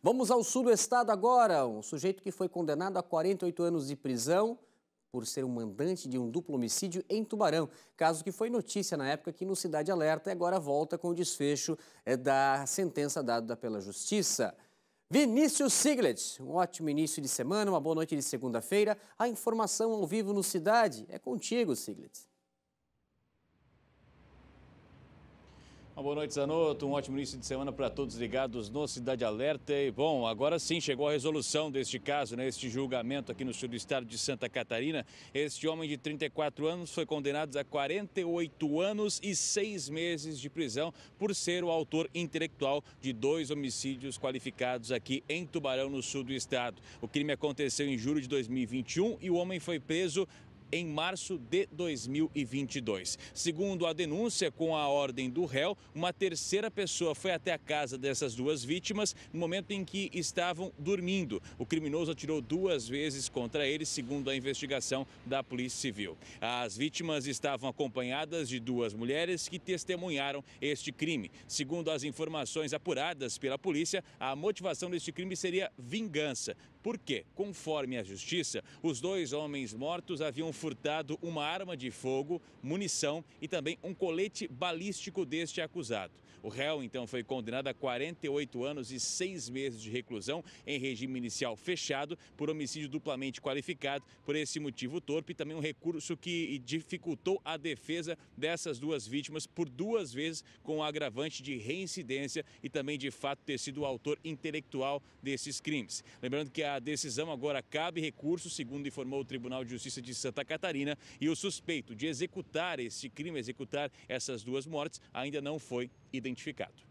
Vamos ao sul do estado agora. Um sujeito que foi condenado a 48 anos de prisão por ser um mandante de um duplo homicídio em Tubarão. Caso que foi notícia na época aqui no Cidade Alerta e agora volta com o desfecho eh, da sentença dada pela Justiça. Vinícius Siglet, um ótimo início de semana, uma boa noite de segunda-feira. A informação ao vivo no Cidade é contigo, Siglet. Uma boa noite, Zanotto. Um ótimo início de semana para todos ligados no Cidade Alerta. E, bom, agora sim chegou a resolução deste caso, né? Este julgamento aqui no sul do estado de Santa Catarina. Este homem de 34 anos foi condenado a 48 anos e 6 meses de prisão por ser o autor intelectual de dois homicídios qualificados aqui em Tubarão, no sul do estado. O crime aconteceu em julho de 2021 e o homem foi preso em março de 2022. Segundo a denúncia, com a ordem do réu, uma terceira pessoa foi até a casa dessas duas vítimas no momento em que estavam dormindo. O criminoso atirou duas vezes contra eles, segundo a investigação da Polícia Civil. As vítimas estavam acompanhadas de duas mulheres que testemunharam este crime. Segundo as informações apuradas pela polícia, a motivação deste crime seria vingança porque, conforme a justiça, os dois homens mortos haviam furtado uma arma de fogo, munição e também um colete balístico deste acusado. O réu, então, foi condenado a 48 anos e 6 meses de reclusão em regime inicial fechado por homicídio duplamente qualificado por esse motivo torpe e também um recurso que dificultou a defesa dessas duas vítimas por duas vezes com o agravante de reincidência e também de fato ter sido o autor intelectual desses crimes. Lembrando que a a decisão agora cabe recurso, segundo informou o Tribunal de Justiça de Santa Catarina, e o suspeito de executar esse crime, executar essas duas mortes, ainda não foi identificado.